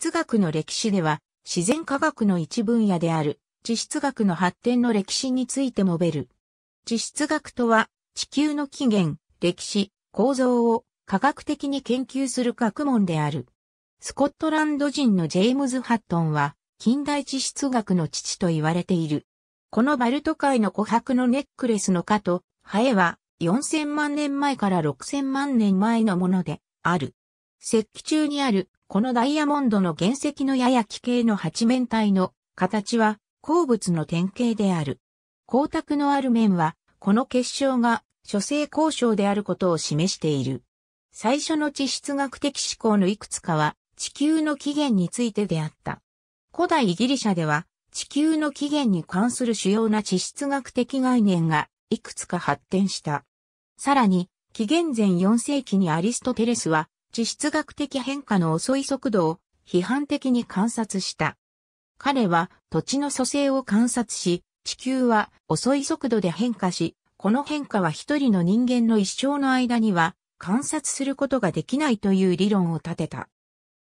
質学の歴史では、自然科学の一分野である、地質学の発展の歴史について述べる。地質学とは、地球の起源、歴史、構造を科学的に研究する学問である。スコットランド人のジェームズ・ハットンは、近代地質学の父と言われている。このバルト海の琥珀のネックレスの蚊と、ハエは4000万年前から6000万年前のものである。石器中にあるこのダイヤモンドの原石のやや奇形の八面体の形は鉱物の典型である。光沢のある面は、この結晶が諸星交渉であることを示している。最初の地質学的思考のいくつかは、地球の起源についてであった。古代ギリシャでは、地球の起源に関する主要な地質学的概念が、いくつか発展した。さらに、紀元前4世紀にアリストテレスは、地質学的変化の遅い速度を批判的に観察した。彼は土地の蘇生を観察し、地球は遅い速度で変化し、この変化は一人の人間の一生の間には観察することができないという理論を立てた。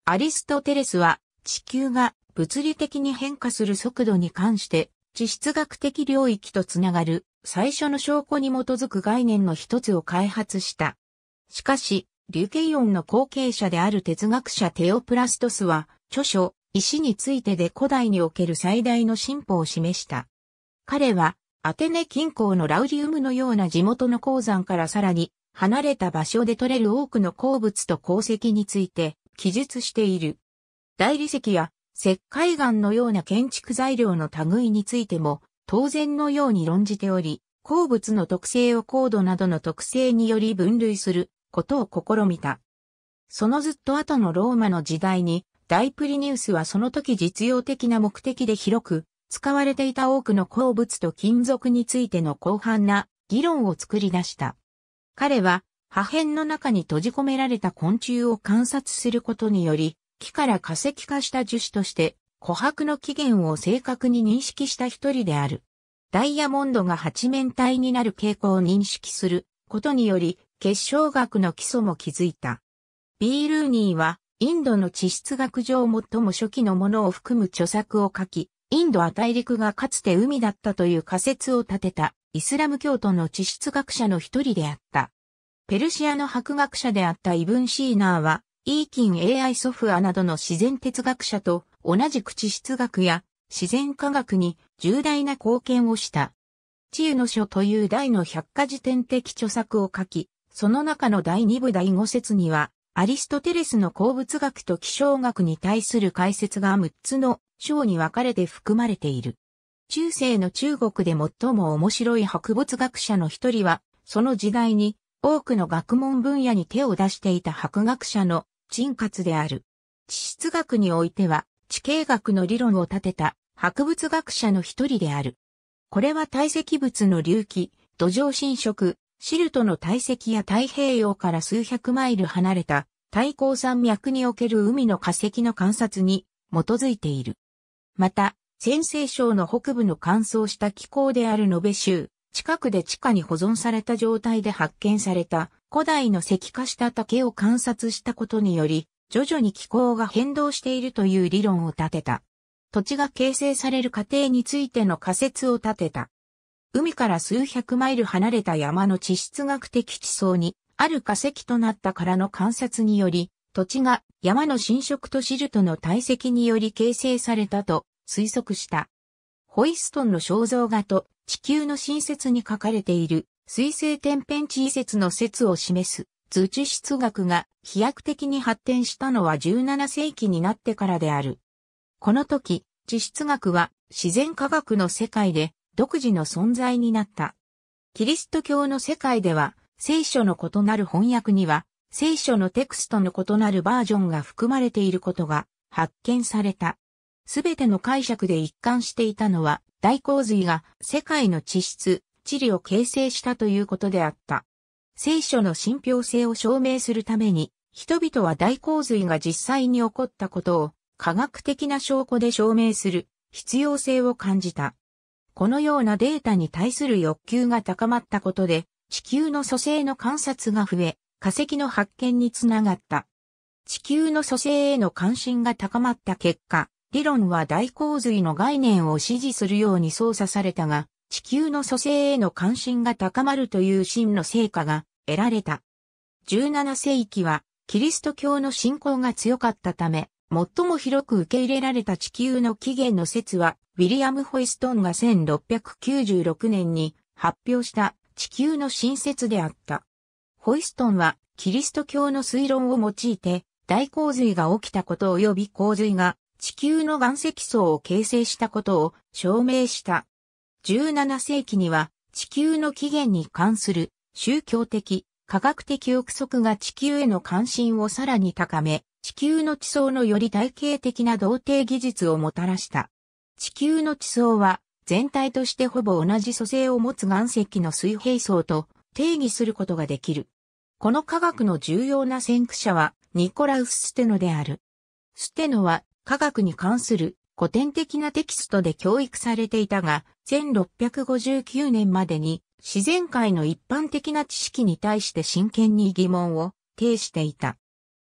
アリストテレスは地球が物理的に変化する速度に関して地質学的領域とつながる最初の証拠に基づく概念の一つを開発した。しかし、リュケイオンの後継者である哲学者テオプラストスは、著書、石についてで古代における最大の進歩を示した。彼は、アテネ近郊のラウリウムのような地元の鉱山からさらに、離れた場所で採れる多くの鉱物と鉱石について、記述している。大理石や石灰岩のような建築材料の類についても、当然のように論じており、鉱物の特性を高度などの特性により分類することを試みた。そのずっと後のローマの時代に、大プリニウスはその時実用的な目的で広く、使われていた多くの鉱物と金属についての広範な議論を作り出した。彼は、破片の中に閉じ込められた昆虫を観察することにより、木から化石化した樹脂として、琥珀の起源を正確に認識した一人である。ダイヤモンドが八面体になる傾向を認識することにより、結晶学の基礎も築いた。ビールーニーは、インドの地質学上最も初期のものを含む著作を書き、インドは大陸がかつて海だったという仮説を立てた、イスラム教徒の地質学者の一人であった。ペルシアの博学者であったイブン・シーナーは、イーキン AI ソフアなどの自然哲学者と同じく地質学や自然科学に重大な貢献をした。治癒の書という大の百科事典的著作を書き、その中の第2部第5節には、アリストテレスの鉱物学と気象学に対する解説が6つの章に分かれて含まれている。中世の中国で最も面白い博物学者の一人は、その時代に多くの学問分野に手を出していた博学者の陳活である。地質学においては、地形学の理論を立てた博物学者の一人である。これは堆積物の隆起、土壌侵食、シルトの堆積や太平洋から数百マイル離れた太行山脈における海の化石の観察に基づいている。また、先西省の北部の乾燥した気候である延べ州、近くで地下に保存された状態で発見された古代の石化した竹を観察したことにより、徐々に気候が変動しているという理論を立てた。土地が形成される過程についての仮説を立てた。海から数百マイル離れた山の地質学的地層に、ある化石となったからの観察により、土地が山の侵食とシルトの堆積により形成されたと推測した。ホイストンの肖像画と地球の新説に書かれている水星天変地異説の説を示す図地質学が飛躍的に発展したのは17世紀になってからである。この時、地質学は自然科学の世界で独自の存在になった。キリスト教の世界では、聖書の異なる翻訳には、聖書のテクストの異なるバージョンが含まれていることが発見された。すべての解釈で一貫していたのは、大洪水が世界の地質、地理を形成したということであった。聖書の信憑性を証明するために、人々は大洪水が実際に起こったことを科学的な証拠で証明する必要性を感じた。このようなデータに対する欲求が高まったことで、地球の組成の観察が増え、化石の発見につながった。地球の組成への関心が高まった結果、理論は大洪水の概念を支持するように操作されたが、地球の組成への関心が高まるという真の成果が得られた。17世紀は、キリスト教の信仰が強かったため、最も広く受け入れられた地球の起源の説は、ウィリアム・ホイストンが1696年に発表した地球の新説であった。ホイストンは、キリスト教の推論を用いて、大洪水が起きたこと及び洪水が地球の岩石層を形成したことを証明した。17世紀には地球の起源に関する宗教的、科学的憶測が地球への関心をさらに高め、地球の地層のより体系的な同定技術をもたらした。地球の地層は全体としてほぼ同じ組成を持つ岩石の水平層と定義することができる。この科学の重要な先駆者はニコラウス・ステノである。ステノは科学に関する古典的なテキストで教育されていたが、1659年までに自然界の一般的な知識に対して真剣に疑問を呈していた。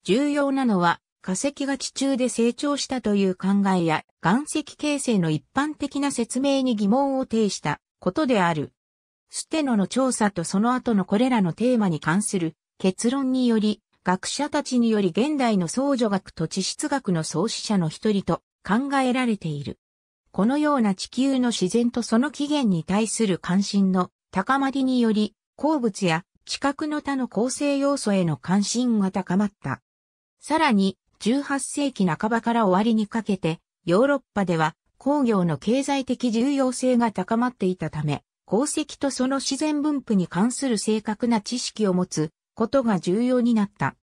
重要なのは化石が地中で成長したという考えや岩石形成の一般的な説明に疑問を呈したことである。ステノの調査とその後のこれらのテーマに関する結論により、学者たちにより現代の創女学と地質学の創始者の一人と考えられている。このような地球の自然とその起源に対する関心の高まりにより、鉱物や地殻の他の構成要素への関心が高まった。さらに、18世紀半ばから終わりにかけて、ヨーロッパでは工業の経済的重要性が高まっていたため、鉱石とその自然分布に関する正確な知識を持つことが重要になった。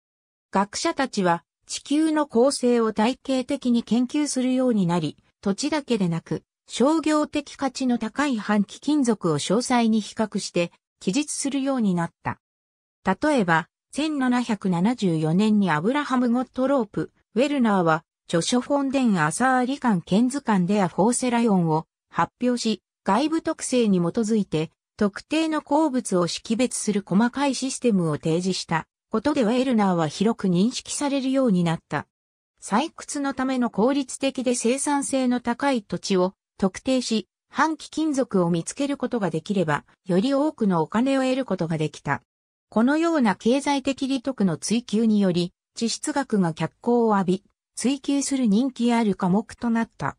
学者たちは地球の構成を体系的に研究するようになり、土地だけでなく、商業的価値の高い半貴金属を詳細に比較して記述するようになった。例えば、1774年にアブラハム・ゴットロープ、ウェルナーは、著書フォンデン・アサーリカン・ケンズカン・デア・フォーセライオンを発表し、外部特性に基づいて、特定の鉱物を識別する細かいシステムを提示したことでウェルナーは広く認識されるようになった。採掘のための効率的で生産性の高い土地を特定し、半期金属を見つけることができれば、より多くのお金を得ることができた。このような経済的利得の追求により、地質学が脚光を浴び、追求する人気ある科目となった。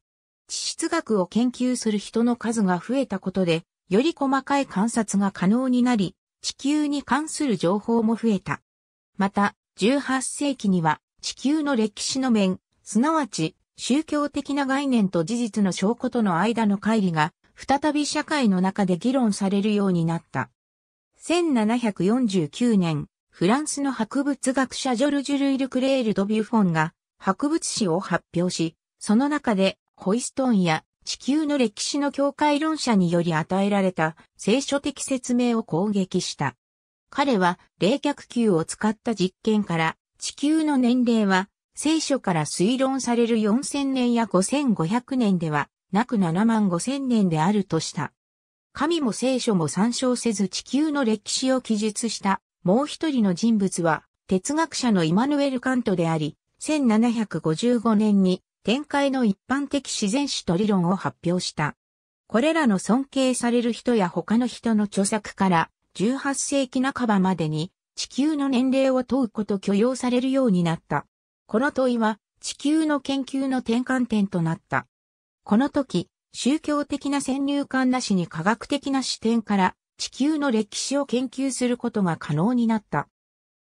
地質学を研究する人の数が増えたことで、より細かい観察が可能になり、地球に関する情報も増えた。また、18世紀には地球の歴史の面、すなわち宗教的な概念と事実の証拠との間の乖離が再び社会の中で議論されるようになった。1749年、フランスの博物学者ジョルジュ・ルイル・クレール・ド・ビュフォンが博物誌を発表し、その中でホイストンや地球の歴史の境界論者により与えられた聖書的説明を攻撃した。彼は冷却球を使った実験から地球の年齢は聖書から推論される4000年や5500年ではなく7万5000年であるとした。神も聖書も参照せず地球の歴史を記述したもう一人の人物は哲学者のイマヌエル・カントであり、1755年に展開の一般的自然史と理論を発表した。これらの尊敬される人や他の人の著作から18世紀半ばまでに地球の年齢を問うこと許容されるようになった。この問いは地球の研究の転換点となった。この時、宗教的な先入観なしに科学的な視点から地球の歴史を研究することが可能になった。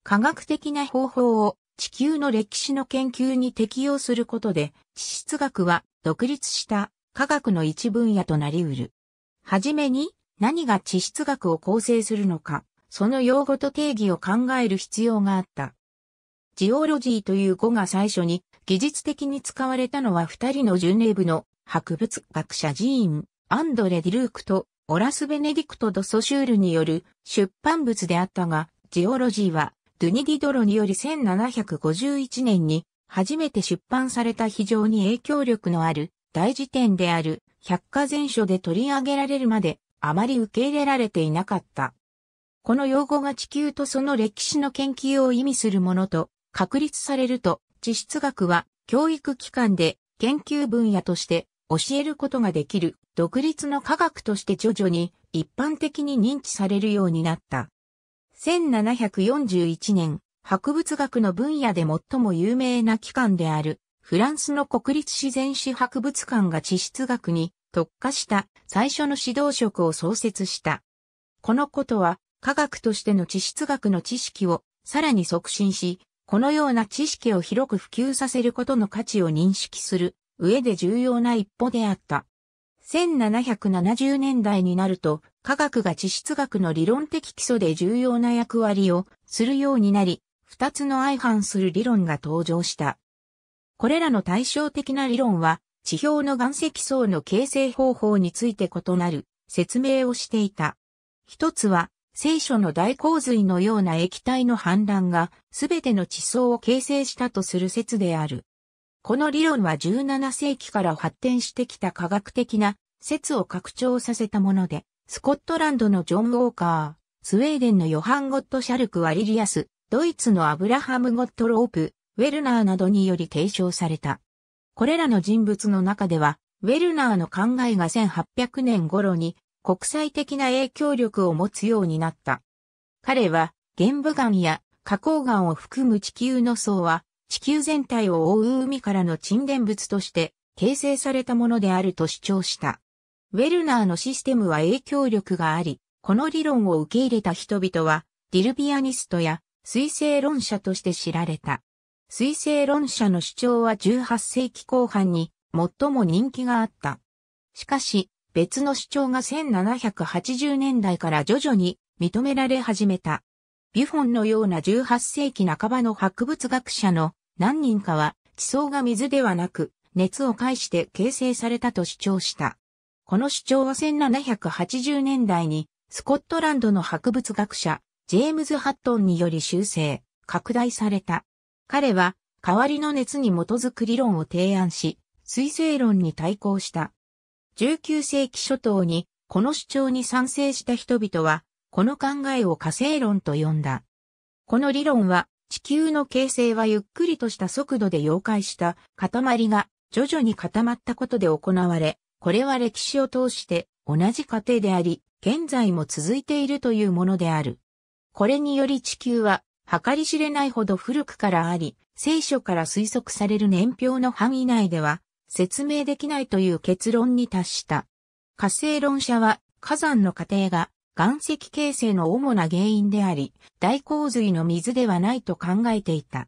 科学的な方法を地球の歴史の研究に適用することで、地質学は独立した科学の一分野となり得る。はじめに何が地質学を構成するのか、その用語と定義を考える必要があった。ジオロジーという語が最初に技術的に使われたのは二人のジュネーブの博物学者寺院、アンドレ・ディルークとオラス・ベネディクト・ド・ソシュールによる出版物であったが、ジオロジーは、ドゥニディドロにより1751年に初めて出版された非常に影響力のある大辞典である百科全書で取り上げられるまであまり受け入れられていなかった。この用語が地球とその歴史の研究を意味するものと確立されると、地質学は教育機関で研究分野として教えることができる独立の科学として徐々に一般的に認知されるようになった。1741年、博物学の分野で最も有名な機関であるフランスの国立自然史博物館が地質学に特化した最初の指導職を創設した。このことは科学としての地質学の知識をさらに促進し、このような知識を広く普及させることの価値を認識する上で重要な一歩であった。1770年代になると、科学が地質学の理論的基礎で重要な役割をするようになり、二つの相反する理論が登場した。これらの対照的な理論は、地表の岩石層の形成方法について異なる説明をしていた。一つは、聖書の大洪水のような液体の氾濫が、すべての地層を形成したとする説である。この理論は17世紀から発展してきた科学的な説を拡張させたもので、スコットランドのジョン・ウォーカー、スウェーデンのヨハン・ゴット・シャルク・ワリリアス、ドイツのアブラハム・ゴット・ロープ、ウェルナーなどにより継承された。これらの人物の中では、ウェルナーの考えが1800年頃に国際的な影響力を持つようになった。彼は、玄武岩や花崗岩を含む地球の層は地球全体を覆う海からの沈殿物として形成されたものであると主張した。ウェルナーのシステムは影響力があり、この理論を受け入れた人々は、ディルビアニストや水星論者として知られた。水星論者の主張は18世紀後半に最も人気があった。しかし、別の主張が1780年代から徐々に認められ始めた。ビュフォンのような18世紀半ばの博物学者の何人かは地層が水ではなく熱を介して形成されたと主張した。この主張は1780年代にスコットランドの博物学者ジェームズ・ハットンにより修正、拡大された。彼は代わりの熱に基づく理論を提案し、水性論に対抗した。19世紀初頭にこの主張に賛成した人々は、この考えを火星論と呼んだ。この理論は地球の形成はゆっくりとした速度で溶解した塊が徐々に固まったことで行われ、これは歴史を通して同じ過程であり、現在も続いているというものである。これにより地球は計り知れないほど古くからあり、聖書から推測される年表の範囲内では説明できないという結論に達した。火星論者は火山の過程が岩石形成の主な原因であり、大洪水の水ではないと考えていた。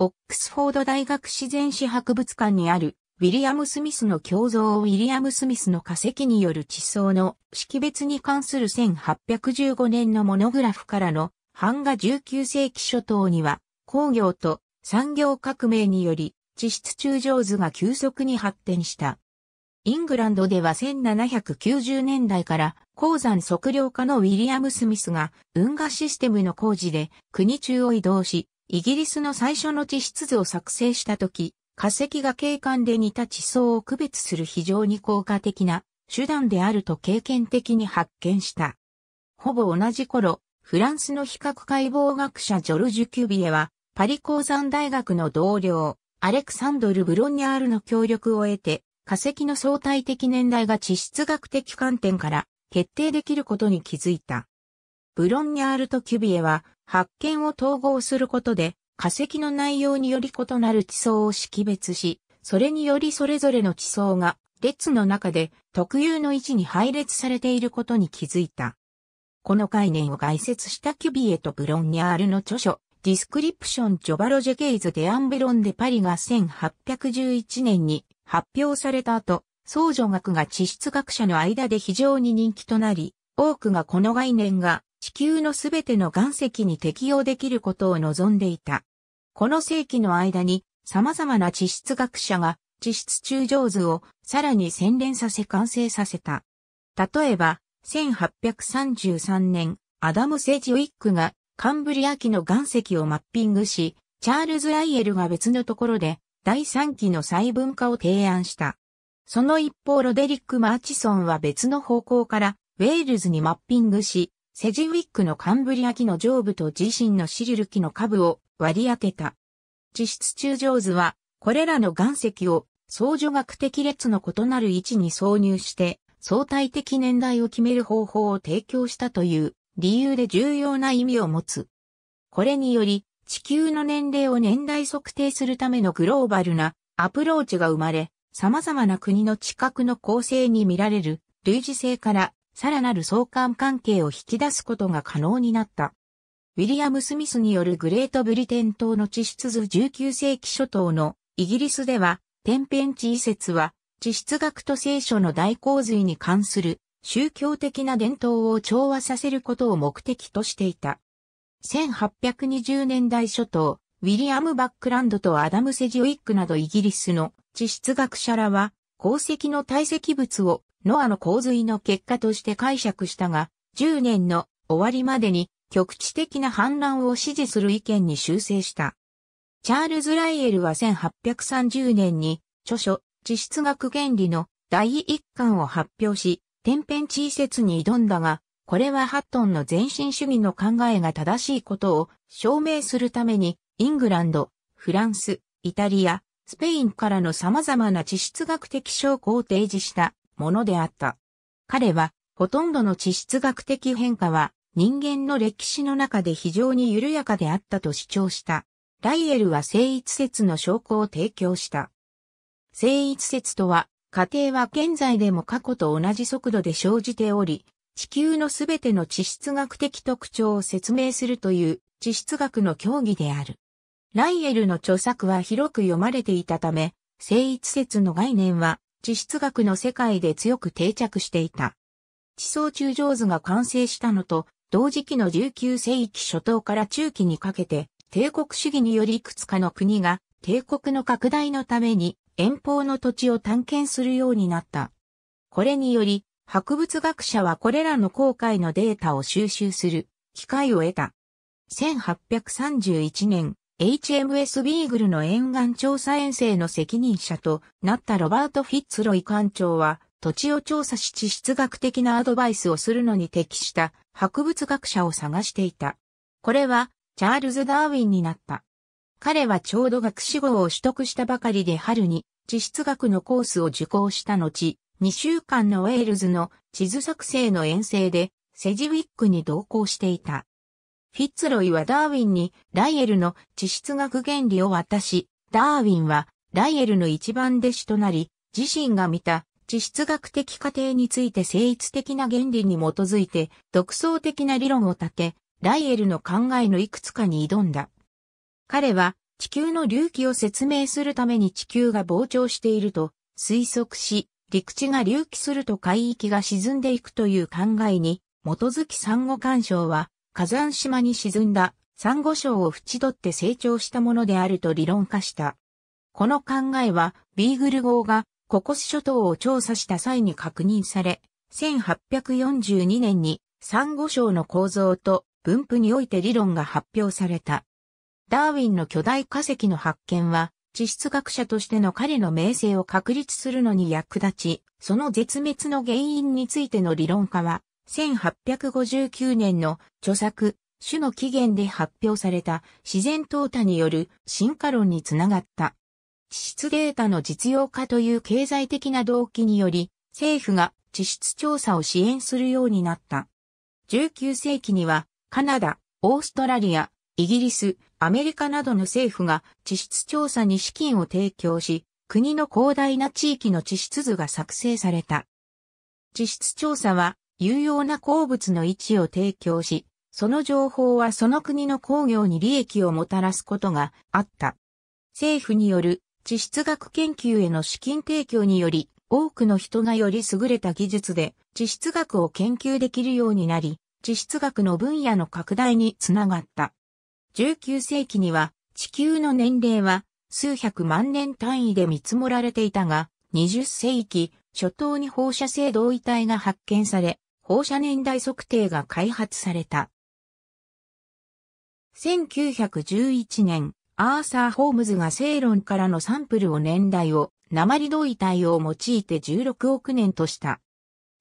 オックスフォード大学自然史博物館にあるウィリアム・スミスの胸像をウィリアム・スミスの化石による地層の識別に関する1815年のモノグラフからの版画19世紀初頭には工業と産業革命により地質中上図が急速に発展した。イングランドでは1790年代から鉱山測量家のウィリアム・スミスが運河システムの工事で国中を移動し、イギリスの最初の地質図を作成した時、化石が景観で似た地層を区別する非常に効果的な手段であると経験的に発見した。ほぼ同じ頃、フランスの比較解剖学者ジョルジュ・キュビエは、パリ鉱山大学の同僚、アレクサンドル・ブロニャールの協力を得て、化石の相対的年代が地質学的観点から決定できることに気づいた。ブロンニャールとキュビエは発見を統合することで化石の内容により異なる地層を識別し、それによりそれぞれの地層が列の中で特有の位置に配列されていることに気づいた。この概念を概説したキュビエとブロンニャールの著書、ディスクリプション・ジョバロジェケイズ・デアンベロン・でパリが1811年に発表された後、相助学が地質学者の間で非常に人気となり、多くがこの概念が地球のすべての岩石に適用できることを望んでいた。この世紀の間に様々な地質学者が地質中上図をさらに洗練させ完成させた。例えば、1833年、アダム・セジウィックがカンブリア紀の岩石をマッピングし、チャールズ・ライエルが別のところで第3期の細分化を提案した。その一方ロデリック・マーチソンは別の方向からウェールズにマッピングし、セジウィックのカンブリア紀の上部と自身のシリル紀の下部を割り当てた。地質中上図は、これらの岩石を相助学的列の異なる位置に挿入して、相対的年代を決める方法を提供したという理由で重要な意味を持つ。これにより、地球の年齢を年代測定するためのグローバルなアプローチが生まれ、様々な国の地殻の構成に見られる類似性からさらなる相関関係を引き出すことが可能になった。ウィリアム・スミスによるグレートブリテン島の地質図19世紀初頭のイギリスでは天変地異説は地質学と聖書の大洪水に関する宗教的な伝統を調和させることを目的としていた。1820年代初頭、ウィリアム・バックランドとアダム・セジウィックなどイギリスの地質学者らは、鉱石の堆積物をノアの洪水の結果として解釈したが、10年の終わりまでに局地的な反乱を支持する意見に修正した。チャールズ・ライエルは1830年に著書地質学原理の第一巻を発表し、天変地異説に挑んだが、これはハットンの前進主義の考えが正しいことを証明するために、イングランド、フランス、イタリア、スペインからの様々な地質学的証拠を提示したものであった。彼は、ほとんどの地質学的変化は、人間の歴史の中で非常に緩やかであったと主張した。ライエルは聖一説の証拠を提供した。聖一説とは、過程は現在でも過去と同じ速度で生じており、地球のすべての地質学的特徴を説明するという地質学の教義である。ライエルの著作は広く読まれていたため、聖一説の概念は地質学の世界で強く定着していた。地層中上図が完成したのと、同時期の19世紀初頭から中期にかけて、帝国主義によりいくつかの国が帝国の拡大のために遠方の土地を探検するようになった。これにより、博物学者はこれらの航海のデータを収集する機会を得た。1831年、HMS ビーグルの沿岸調査遠征の責任者となったロバート・フィッツロイ艦長は、土地を調査し地質学的なアドバイスをするのに適した博物学者を探していた。これはチャールズ・ダーウィンになった。彼はちょうど学士号を取得したばかりで春に地質学のコースを受講した後、2週間のウェールズの地図作成の遠征でセジウィックに同行していた。フィッツロイはダーウィンにライエルの地質学原理を渡し、ダーウィンはライエルの一番弟子となり、自身が見た地質学的過程について精一的な原理に基づいて独創的な理論を立て、ライエルの考えのいくつかに挑んだ。彼は地球の隆起を説明するために地球が膨張していると推測し、陸地が隆起すると海域が沈んでいくという考えに、基づき珊瑚干渉は、火山島に沈んだ珊瑚礁を縁取って成長したものであると理論化した。この考えは、ビーグル号がココス諸島を調査した際に確認され、1842年に珊瑚礁の構造と分布において理論が発表された。ダーウィンの巨大化石の発見は、地質学者としての彼の名声を確立するのに役立ち、その絶滅の原因についての理論化は、1859年の著作、種の起源で発表された自然淘汰による進化論につながった。地質データの実用化という経済的な動機により、政府が地質調査を支援するようになった。19世紀には、カナダ、オーストラリア、イギリス、アメリカなどの政府が地質調査に資金を提供し、国の広大な地域の地質図が作成された。地質調査は有用な鉱物の位置を提供し、その情報はその国の工業に利益をもたらすことがあった。政府による地質学研究への資金提供により、多くの人がより優れた技術で地質学を研究できるようになり、地質学の分野の拡大につながった。19世紀には地球の年齢は数百万年単位で見積もられていたが、20世紀初頭に放射性同位体が発見され、放射年代測定が開発された。1911年、アーサー・ホームズが正論からのサンプルを年代を、鉛同位体を用いて16億年とした。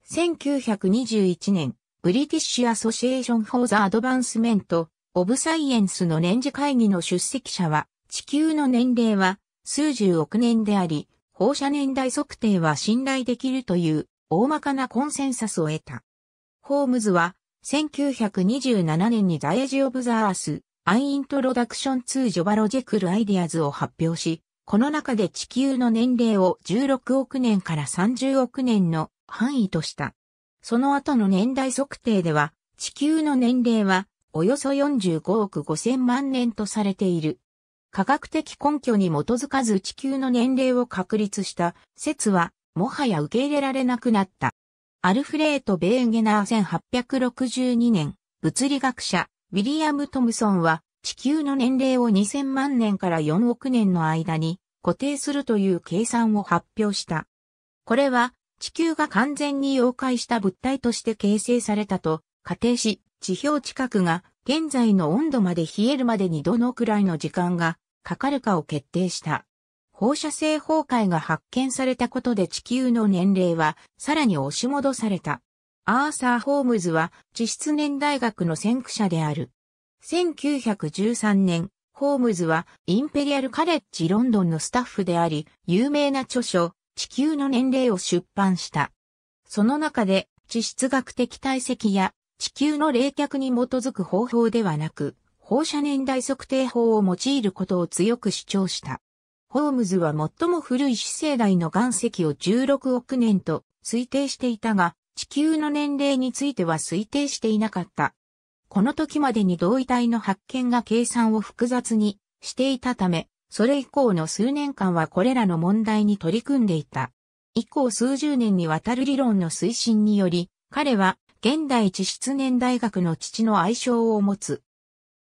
1921年、ブリティッシュ・アソシエーション・フォー・ザ・アドバンスメント、オブサイエンスの年次会議の出席者は、地球の年齢は数十億年であり、放射年代測定は信頼できるという大まかなコンセンサスを得た。ホームズは、1927年にザエジ・オブ・ザ・アース、アイ・イントロダクション・ツー・ジョバロジェクル・アイディアズを発表し、この中で地球の年齢を16億年から30億年の範囲とした。その後の年代測定では、地球の年齢はおよそ45億5000万年とされている。科学的根拠に基づかず地球の年齢を確立した説は、もはや受け入れられなくなった。アルフレート・ベーゲナー1862年、物理学者、ウィリアム・トムソンは、地球の年齢を2000万年から4億年の間に固定するという計算を発表した。これは、地球が完全に溶解した物体として形成されたと仮定し、地表近くが現在の温度まで冷えるまでにどのくらいの時間がかかるかを決定した。放射性崩壊が発見されたことで地球の年齢はさらに押し戻された。アーサー・ホームズは地質年大学の先駆者である。1913年、ホームズはインペリアルカレッジロンドンのスタッフであり、有名な著書、地球の年齢を出版した。その中で地質学的体積や地球の冷却に基づく方法ではなく、放射年代測定法を用いることを強く主張した。ホームズは最も古い死生代の岩石を16億年と推定していたが、地球の年齢については推定していなかった。この時までに同位体の発見が計算を複雑にしていたため、それ以降の数年間はこれらの問題に取り組んでいた。以降数十年にわたる理論の推進により、彼は現代地質年大学の父の愛称を持つ。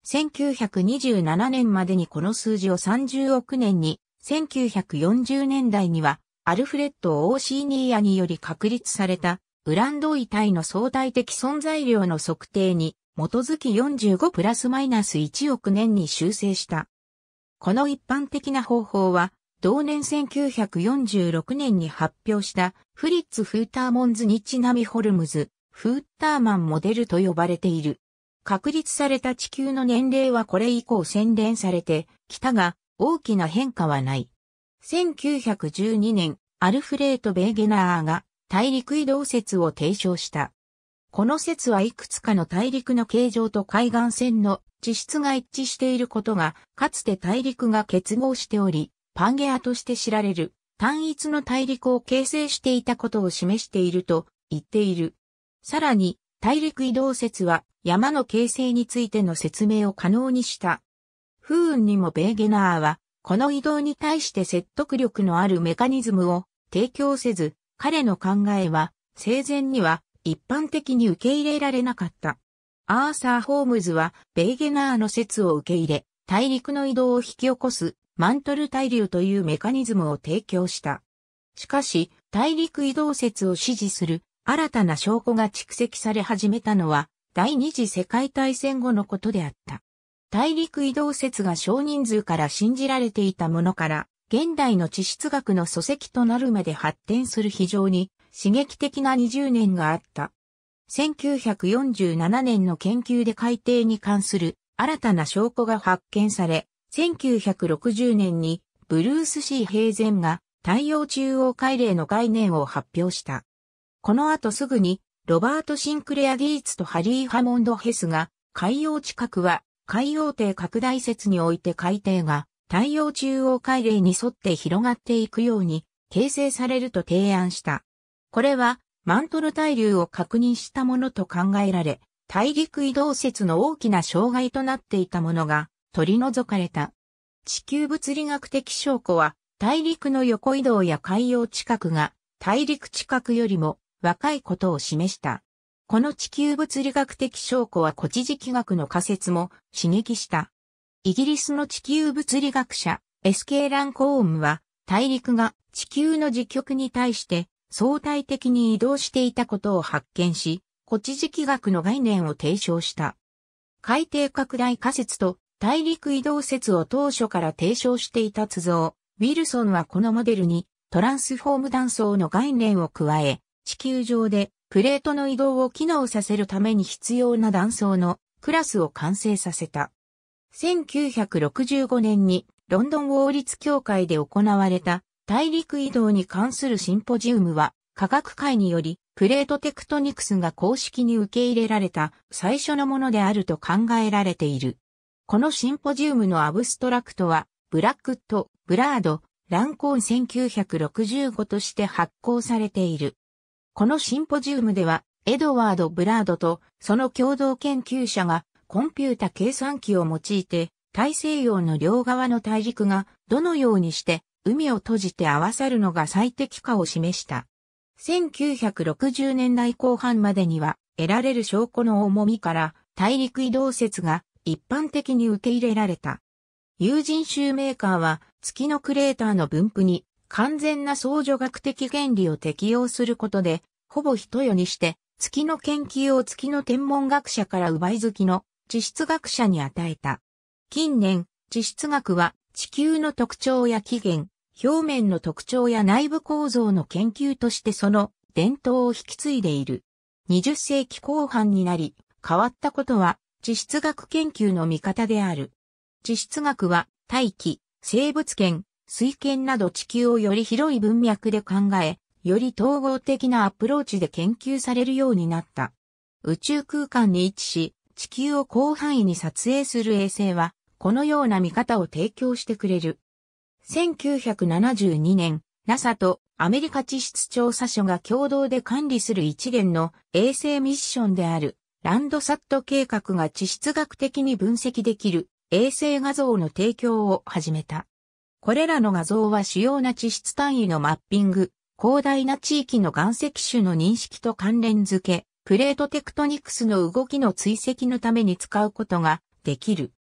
1927年までにこの数字を30億年に、1940年代には、アルフレッド・オーシーニーアにより確立された、ウランド遺体の相対的存在量の測定に、基づき45プラスマイナス1億年に修正した。この一般的な方法は、同年1946年に発表したフリッツ・フーターモンズ・ニッチナミ・ホルムズ、フーターマンモデルと呼ばれている。確立された地球の年齢はこれ以降洗練されてきたが大きな変化はない。1912年、アルフレート・ベーゲナーが大陸移動説を提唱した。この説はいくつかの大陸の形状と海岸線の地質が一致していることが、かつて大陸が結合しており、パンゲアとして知られる単一の大陸を形成していたことを示していると言っている。さらに、大陸移動説は山の形成についての説明を可能にした。風雲にもベーゲナーは、この移動に対して説得力のあるメカニズムを提供せず、彼の考えは、生前には一般的に受け入れられなかった。アーサー・ホームズは、ベーゲナーの説を受け入れ、大陸の移動を引き起こす、マントル対流というメカニズムを提供した。しかし、大陸移動説を支持する新たな証拠が蓄積され始めたのは、第二次世界大戦後のことであった。大陸移動説が少人数から信じられていたものから、現代の地質学の礎石となるまで発展する非常に刺激的な20年があった。1947年の研究で海底に関する新たな証拠が発見され、1960年にブルース・シー・ヘイゼンが太陽中央海嶺の概念を発表した。この後すぐに、ロバート・シンクレア・ギーツとハリー・ハモンド・ヘスが、海洋近くは、海洋底拡大説において海底が、太陽中央海嶺に沿って広がっていくように、形成されると提案した。これは、マントル対流を確認したものと考えられ、大陸移動説の大きな障害となっていたものが取り除かれた。地球物理学的証拠は大陸の横移動や海洋近くが大陸近くよりも若いことを示した。この地球物理学的証拠は古地磁気学の仮説も刺激した。イギリスの地球物理学者 SK ランコームは大陸が地球の磁極に対して相対的に移動していたことを発見し、古地磁気学の概念を提唱した。海底拡大仮説と大陸移動説を当初から提唱していた図像、ウィルソンはこのモデルにトランスフォーム断層の概念を加え、地球上でプレートの移動を機能させるために必要な断層のクラスを完成させた。1965年にロンドン王立協会で行われた大陸移動に関するシンポジウムは科学界によりプレートテクトニクスが公式に受け入れられた最初のものであると考えられている。このシンポジウムのアブストラクトはブラックとブラード、ランコーン1965として発行されている。このシンポジウムでは、エドワード・ブラードとその共同研究者がコンピュータ計算機を用いて大西洋の両側の大陸がどのようにして海を閉じて合わさるのが最適かを示した。1960年代後半までには得られる証拠の重みから大陸移動説が一般的に受け入れられた。有人ーメーカーは月のクレーターの分布に完全な相助学的原理を適用することで、ほぼ一世にして、月の研究を月の天文学者から奪いきの地質学者に与えた。近年、地質学は地球の特徴や起源、表面の特徴や内部構造の研究としてその伝統を引き継いでいる。20世紀後半になり、変わったことは地質学研究の見方である。地質学は大気、生物圏、水圏など地球をより広い文脈で考え、より統合的なアプローチで研究されるようになった。宇宙空間に位置し、地球を広範囲に撮影する衛星は、このような見方を提供してくれる。1972年、NASA とアメリカ地質調査所が共同で管理する一連の衛星ミッションである、ランドサット計画が地質学的に分析できる衛星画像の提供を始めた。これらの画像は主要な地質単位のマッピング、広大な地域の岩石種の認識と関連付け、プレートテクトニクスの動きの追跡のために使うことができる。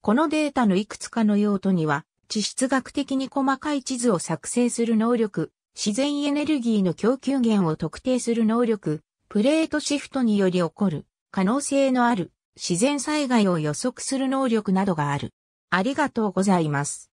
このデータのいくつかの用途には、地質学的に細かい地図を作成する能力、自然エネルギーの供給源を特定する能力、プレートシフトにより起こる可能性のある自然災害を予測する能力などがある。ありがとうございます。